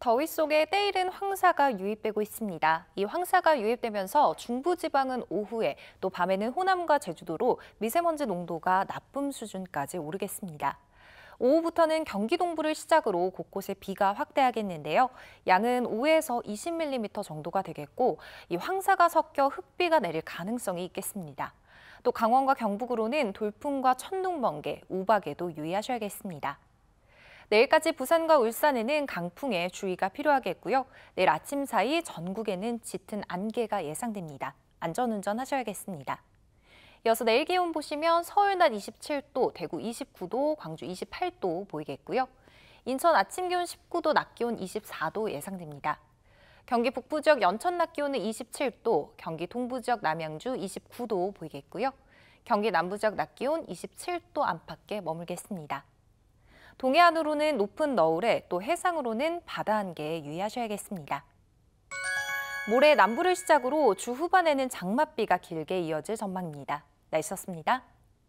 더위 속에 때이른 황사가 유입되고 있습니다. 이 황사가 유입되면서 중부지방은 오후에 또 밤에는 호남과 제주도로 미세먼지 농도가 나쁨 수준까지 오르겠습니다. 오후부터는 경기 동부를 시작으로 곳곳에 비가 확대하겠는데요. 양은 5에서 20mm 정도가 되겠고 이 황사가 섞여 흙비가 내릴 가능성이 있겠습니다. 또 강원과 경북으로는 돌풍과 천둥 번개, 우박에도 유의하셔야겠습니다. 내일까지 부산과 울산에는 강풍에 주의가 필요하겠고요. 내일 아침 사이 전국에는 짙은 안개가 예상됩니다. 안전운전 하셔야겠습니다. 이어서 내일 기온 보시면 서울 낮 27도, 대구 29도, 광주 28도 보이겠고요. 인천 아침 기온 19도, 낮 기온 24도 예상됩니다. 경기 북부 지역 연천 낮 기온은 27도, 경기 동부 지역 남양주 29도 보이겠고요. 경기 남부 지역 낮 기온 27도 안팎에 머물겠습니다. 동해안으로는 높은 너울에 또 해상으로는 바다 안개에 유의하셔야겠습니다. 모레 남부를 시작으로 주 후반에는 장맛비가 길게 이어질 전망입니다. 날씨였습니다.